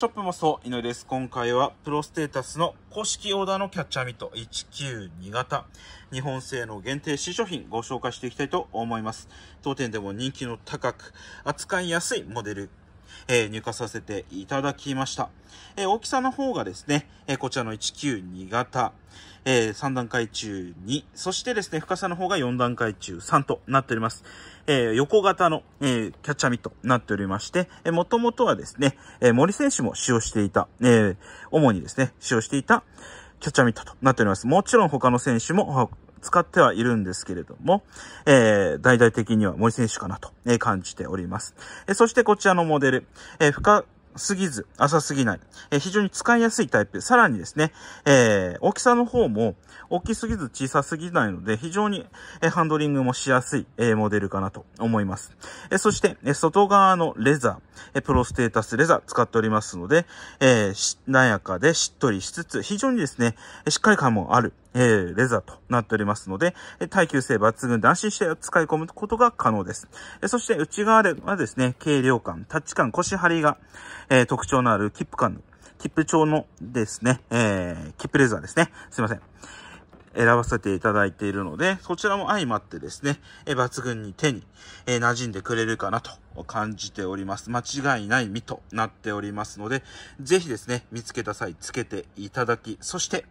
ショップもそう、井上です。今回は、プロステータスの公式オーダーのキャッチャーミット192型、日本製の限定新商品ご紹介していきたいと思います。当店でも人気の高く、扱いやすいモデルえー、入荷させていただきました。えー、大きさの方がですね、えこちらの192型、え3段階中2、そしてですね、深さの方が4段階中3となっております。え横型の、えキャッチャーミットになっておりまして、えー、元々はですね、え森選手も使用していた、え主にですね、使用していたキャッチャーミットとなっております。もちろん他の選手も使ってはいるんですけれども、えー、大々的には森選手かなと、え感じております。えそしてこちらのモデル、え深すぎず、浅すぎない、え非常に使いやすいタイプ。さらにですね、えー、大きさの方も大きすぎず小さすぎないので、非常に、えハンドリングもしやすい、えモデルかなと思います。えそして、え外側のレザー、えプロステータスレザー使っておりますので、えー、しなやかでしっとりしつつ、非常にですね、しっかり感もある、えー、レザーとなっておりますので、耐久性抜群で安心して使い込むことが可能です。そして内側ではですね、軽量感、タッチ感、腰張りが、えー、特徴のあるキップ感、キップ調のですね、えー、ップレザーですね。すいません。選ばせていただいているので、そちらも相まってですね、え抜群に手に、え馴染んでくれるかなと感じております。間違いない身となっておりますので、ぜひですね、見つけた際つけていただき、そして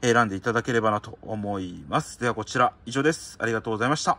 選んでいただければなと思います。ではこちら以上です。ありがとうございました。